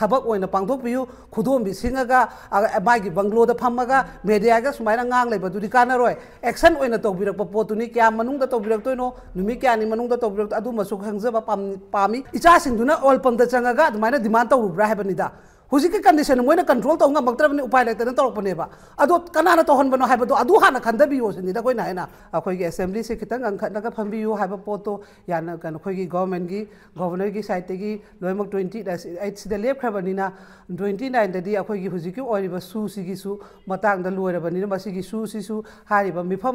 थबक होने पांगोपयू खुदोंबी माई बंगलोद फमगा media सूमाय गांगलेबदी कानरो action होने तौरप पोटनी क्या तौरतोनो क्या तौर पामी इचा सिंधुना ऑल पंप चंगा अदुमाय डिमांड तौरुब्रा है की कंडीशन मोदी कंट्रोल तो मक्तरबने उपाय लेते तौरपनेबा अदो कनाना तौहनबनो हाबदो अदु हाना खंदबियो सिनि दा कोइना असेंबली से खत अंखनगा फंबियो हाबा पोतो याना कन गवर्नमेंट की गवर्नर की सैड की लोम ट्वेंटी एट लेखरबनिना ट्वेंटी ददी अखोय हुजिकी ओरिबा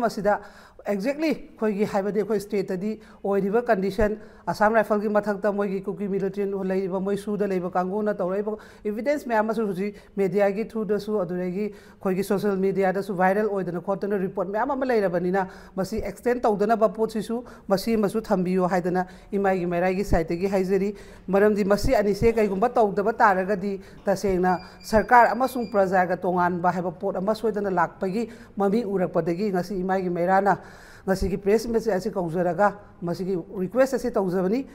सु एक्जेक्टली खोयगी स्टेट ददी कंडीशन असम राइफल की मथक त मोयगी कुकी मिलिट्रीन लेब मोय सूद द कांगो एविडेंस मैं मेडिया की थ्रूद अगर सोशल मीडिया वायरल ओइदन खोतन रिपोर्ट मैं लेना एक्सटें एक्सटेंड तौदन बपोत सिसु मसी इमाई की मेराई की साइड की हाइजरी मरमी दी मसी अनिसे कईगुम तौदब तारगदी तसेना सरकार प्रजाग प्रजागा है पोटना हाइब ममी उरकपदगी ngasi imai ki press ngasi ki press message asi speaker masi ki request asi taujabani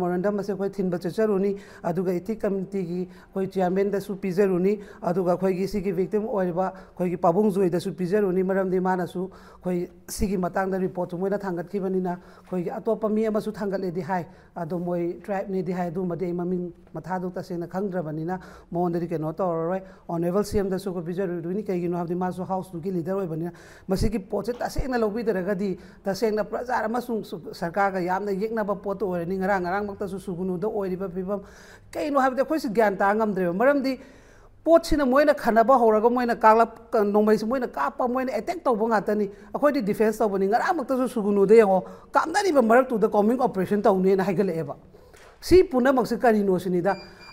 memorandum से कोई थिन बचे होनी अदुगा इथि कमिटी की कोई चेयरमैन दसु पिजरुनी अदुगा अखोय की विक्टिम ओइबा कोई की पाबुंग जुई दसु होनी मरम दि कोई सी की मतांग द रिपोर्ट मोइना थांगत की बनी ना कोई की अतो अतोप मी अमसु थांगले दि हाय अदो मोई ट्राइब ने दि हाय दु मदे ममिन मथा दु तसेना बनी ना मोन दरी के दि केनो तोरय ऑनरेबल सीएम दसु को रुनी पिजरुनी कइगिनो हाबदि मासु हाउस दु की लीडर बनी ना मसी की पोचे तसे न लोबी दरगा दरगदी तसेना प्रजार अमसु सरकार का याम न न ब पोतो पोत नि ngara ngarang सुबुनुद्ब फिवम कई अखोस ग्यन तांगद्रे मरम पोटना मोन खनब हो मोन का नोमी मोन का मोन एटेक् तब घातनी डिफेंस तबनीम सुगुनुद यो कामनाब मरतुद कॉमिंग ऑपरेशन तौने पुनम से कहींनोनी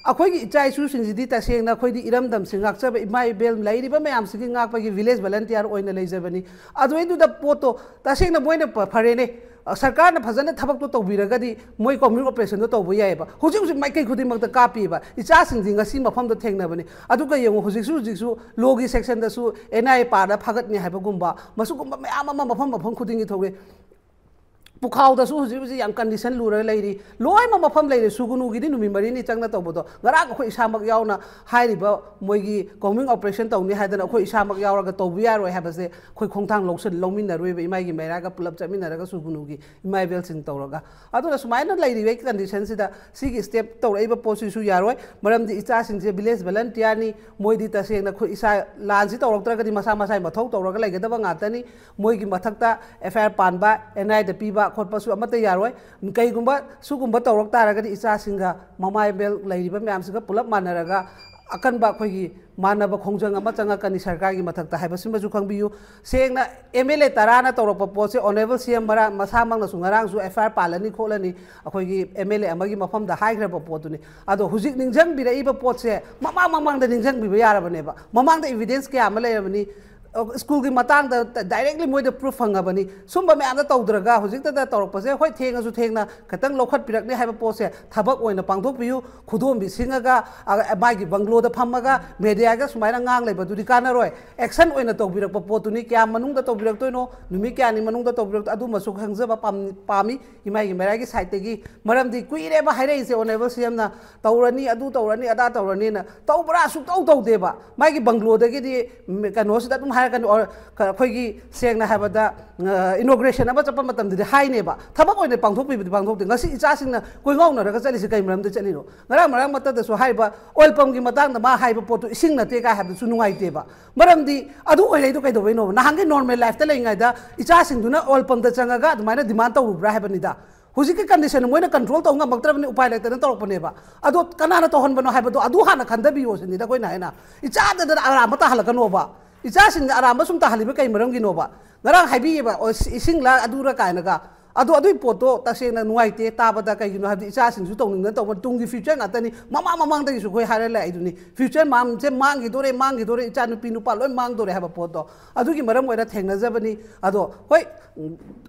अखोद इचाई तसेना अखोद इरम दमसीब इमा इबेल मैम से विलेज वलंटियर होने लेजबनी अद पोटो तसेना मोन फरने 啊，四川那边的，他们就特别容易，我们这边就特别害怕。霍金说：“买菜，自己买点咖喱吧。”这啊，是真的，自己买方便面。啊，这个也用。霍金说：“自己说，逻辑、情感都说，哎呀，怕了，怕了，尼哈，怕感冒。我说，感冒，哎呀，妈妈，妈妈，妈妈，妈妈，自己会做的。” पुखाउदसु हजिक कंडीशन लुरग लेरी मफम लेरी सूगनू दि नुमी मरिनी चंगना तबदो गरा अखो इसामक यावना ऑपरेशन तौनी हाइदन अखो इसामक यावरग अखोई यारोय हाबसे इमा की मैराग पुल रोयबे सूगनू की पुलप बेल तौरगा अदुना सुमाइना कंडीशन से स्टेप तौरैब पोसिसु यारोय मरमदि इचा सिंगजे विलेज वॉलंटियर मोदी मोइदि खुद इस लाल से तौरक्तरगदि मसा मसाइ मथौ तौरग लेगदबा गातनी एफ आई आर पानबा एन आई पीबा खोटू अमत यारोय तौर तारगे इचासीग ममाय बेल मैमसीग पुलप मानरग अकन अखोगी मानव खोज चंगकनी सरकार की मथक है खबू सेंगना एम एल ए तराना तौर पोचे ऑनरेबल सी एम मसामू गरांगू एफ आई आर पालनी खोलनी अखोगी एम एल ए मफम हाईग्रब पोटनी हजिक निजंबीरब पोटे ममा ममांग निजंबीब यारबने इविडेंस क्या लेरबनी स्कूल की मांग डायरेक्टली मोदी प्रूफ फंगबनी सूम मैम तौद्रा हजिता तौरपे हई थेंगू थेंगना खतंग लौखपीरने है पोसे थबक पांधोपयू खुदों माई बंगलोद फमग मेडिया सूमायन कानर एक्शन तौर पोटनी क्या तौरनो क्या तौर खजब पाई इमा की मेरा की मरमी कुरेब हरसे ओनेबल सी एम तौरनी तौरनी अदा तौरनी तौबरा सूतौ तौदेब माई बंगलोदी कनोद हागन और अखोगी सेंगना हाबदा इनोग्रेशन अब चप मतम दिदि हाइने बा थबक ओइने पांगथोक पिबि पांगथोक दिंग सि इचा सिंग ना कोइ मरम दे चलि रो मरा मरा मत दसु हाइबा ओइल पम गी मतांग नो ना नॉर्मल लाइफ त लेंगाइ इचा सिंग पम चंगा गा अदुमाइना डिमांड त उब्रा हाइबा नि दा ꯍꯧꯖꯤꯛꯀꯤ ꯀꯟꯗꯤꯁꯟ ꯃꯣꯏꯅ ꯀꯟꯇ꯭ꯔꯣꯜ ꯇꯧ ꯉꯝꯃꯛꯇ꯭ꯔꯕꯅꯤ ꯎꯄꯥꯏ ꯂꯩꯇꯅ ꯇꯧꯔꯛꯄꯅꯦꯕ ꯑꯗꯣ ꯀꯅꯥꯅ ꯇꯧꯍꯟꯕꯅꯣ ꯍꯥꯏꯕꯗꯣ ꯑꯗꯨ इचासिन आराम सूम ताहलीब कई मरमगीनोब ngara haibiba ising la adura kaina ga adu adu poto tase na nuai te ta bada kai gino habi isa sin ju tong na tong tung gi future ngata ni mama mamang da su khoi hare la iduni future mam je mang gi dore mang gi dore icha nu pinu pa loi mang dore haba poto adu gi maram oira thengna jabani adu hoi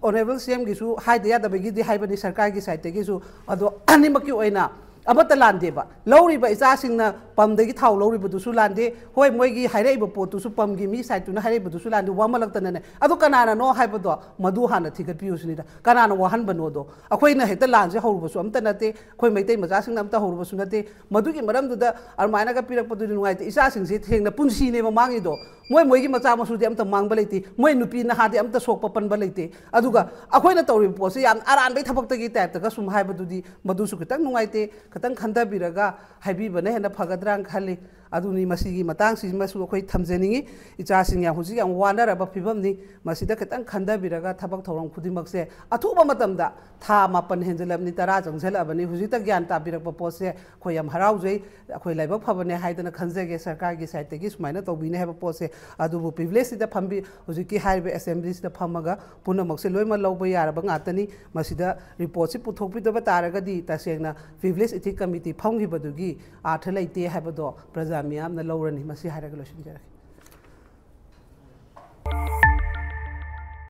honorable cm gi su hai da ya da gi di hai bani sarkar gi site gi su adu ani maki oina ꯑꯃꯠꯇ ꯂꯥꯟꯗꯦꯕ ꯂꯧꯔꯤꯕ ꯏꯆꯥꯁꯤꯡꯅ ꯄꯝꯗꯒꯤ ꯊꯥꯎ ꯂꯧꯔꯤꯕꯗꯨꯁꯨ ꯂꯥꯟꯗꯦ ꯍꯣꯏ ꯃꯣꯏꯒꯤ ꯍꯥꯏꯔꯛꯏꯕ ꯄꯣꯠꯇꯨꯁꯨ ꯄꯝꯒꯤ ꯃꯤ ꯁꯥꯏꯠꯇꯨꯅ ꯍꯥꯏꯔꯛꯏꯕꯗꯨꯁꯨ ꯂꯥꯟꯗꯦ ꯋꯥꯃꯜꯂꯛꯇꯅꯅꯦ ꯑꯗꯨ ꯀꯅꯥꯅꯅꯣ ꯍꯥꯏꯕꯗꯣ ꯃꯗꯨ ꯍꯥꯟꯅ ꯊꯤꯒꯠꯄꯤꯌꯨꯁꯤꯅꯤꯗ ꯀꯅꯥꯅ ꯋꯥꯍꯟꯕꯅꯣꯗꯣ ꯑꯩꯈꯣꯏꯅ ꯍꯦꯛꯇ ꯂꯥꯟꯁꯦ ꯍꯧꯔꯨꯕꯁꯨ ꯑꯝꯇ ꯅꯠꯇꯦ ꯑꯩꯈꯣꯏ ꯃꯩꯇꯩ ꯃꯆꯥꯁꯤꯡꯅ ꯑꯝꯇ ꯍꯧꯔꯨꯕꯁꯨ ꯅꯠꯇꯦ ꯃꯗꯨꯒꯤ ꯃꯔꯝꯗꯨꯗ ꯑꯗꯨꯃꯥꯏꯅꯒ ꯄꯤꯔꯛꯄꯗꯨꯗꯤ ꯅꯨꯡꯉꯥꯏꯇꯦ ꯏꯆꯥꯁꯤꯡꯁꯦ ꯊꯦꯡꯅ ꯄꯨꯟꯁꯤꯅꯦꯕ ꯃꯥꯡꯉꯤꯗꯣ ꯃꯣꯏ ꯃꯣꯏꯒꯤ ꯃꯆꯥ ꯃꯁꯨꯗꯤ ꯑꯝꯇ ꯃꯥꯡꯕ ꯂꯩꯇꯦ ꯃꯣꯏ ꯅꯨꯄꯤ ꯅꯍꯥꯗꯤ ꯑꯝꯇ ꯁꯣꯛꯄ ꯄꯟꯕ ꯂꯩꯇꯦ ꯑꯗꯨꯒ ꯑꯩꯈꯣꯏꯅ ꯇꯧꯔꯤꯕ ꯄꯣꯠꯁꯦ ꯌꯥꯝ ꯑꯔꯥꯟꯕꯩ ꯊꯕꯛꯇꯒꯤ ꯇꯥꯏꯞꯇꯒ ꯁꯨꯝ ꯍꯥꯏꯕꯗꯨꯗꯤ ꯃꯗꯨꯁꯨ ꯈꯤꯇꯪ ꯅꯨꯡꯉꯥꯏꯇꯦ खतंग खंदबीरगा हाइबीबने हेन फगद्रा खली ꯑꯗꯨꯅꯤ ꯃꯁꯤꯒꯤ ꯃꯇꯥꯡꯁꯤꯃꯁꯨ ꯑꯩꯈꯣꯏ ꯊꯝꯖꯅꯤꯡꯉꯤ ꯏꯆꯥꯁꯤꯡ ꯌꯥꯝ ꯍꯧꯖꯤꯛ ꯌꯥꯝ ꯋꯥꯅꯔꯕ ꯐꯤꯕꯝꯅꯤ ꯃꯁꯤꯗ ꯈꯤꯇꯪ ꯈꯟꯊꯕꯤꯔꯒ ꯊꯕꯛ ꯊꯧꯔꯝ ꯈꯨꯗꯤꯡꯃꯛꯁꯦ ꯑꯊꯨꯕ ꯃꯇꯝꯗ ꯊꯥ ꯃꯥꯄꯟ ꯍꯦꯟꯖꯜꯂꯕꯅꯤ ꯇꯔꯥ ꯆꯪꯁꯜꯂꯛꯑꯕꯅꯤ ꯍꯧꯖꯤꯛꯇ ꯒ꯭ꯌꯥꯟ ꯇꯥꯕꯤꯔꯛꯄ ꯄꯣꯠꯁꯦ ꯑꯩꯈꯣꯏ ꯌꯥꯝ ꯍꯔꯥꯎꯖꯩ ꯑꯩꯈꯣꯏ ꯂꯥꯏꯕꯛ ꯐꯕꯅꯦ ꯍꯥꯏꯗꯅ ꯈꯟꯖꯒꯦ ꯁꯔꯀꯥꯔꯒꯤ ꯁꯥꯏꯠꯇꯒꯤ ꯁꯨꯃꯥꯏꯅ ꯇꯧꯕꯤꯅꯤ ꯍꯥꯏꯕ ꯄꯣꯠꯁꯦ ꯑꯗꯨꯕꯨ ꯄ꯭ꯔꯤꯚꯤꯂꯦꯖꯁꯤꯗ ꯐꯝꯕꯤ ꯍꯧꯖꯤꯛꯀꯤ ꯍꯥꯏꯔꯤꯕ ꯑꯦꯁꯦꯝꯕ꯭ꯂꯤꯁꯤꯗ ꯐꯝꯃꯒ ꯄꯨꯝꯅꯃꯛꯁꯦ ꯂꯣꯏꯅꯃꯛ ꯂꯧꯕ ꯌꯥꯔꯕ ꯉꯥꯛꯇꯅꯤ ꯃꯁꯤꯗ ꯔꯤꯄꯣꯔꯠꯁꯤ ꯄꯨꯊꯣꯛꯄꯤꯗꯕ ꯇꯥꯔꯒꯗꯤ ꯇꯁꯦꯡꯅ ꯄ꯭ꯔꯤꯚꯤꯂꯦꯖ ꯏꯊꯤꯛ ꯀꯃꯤꯇꯤ ꯐꯝꯈꯤꯕꯗꯨꯒꯤ ꯑꯥꯔꯊ ꯂꯩꯇꯦ ꯍꯥꯏꯕꯗꯣ ꯄ꯭ꯔꯖꯥ amiyaabna la regulation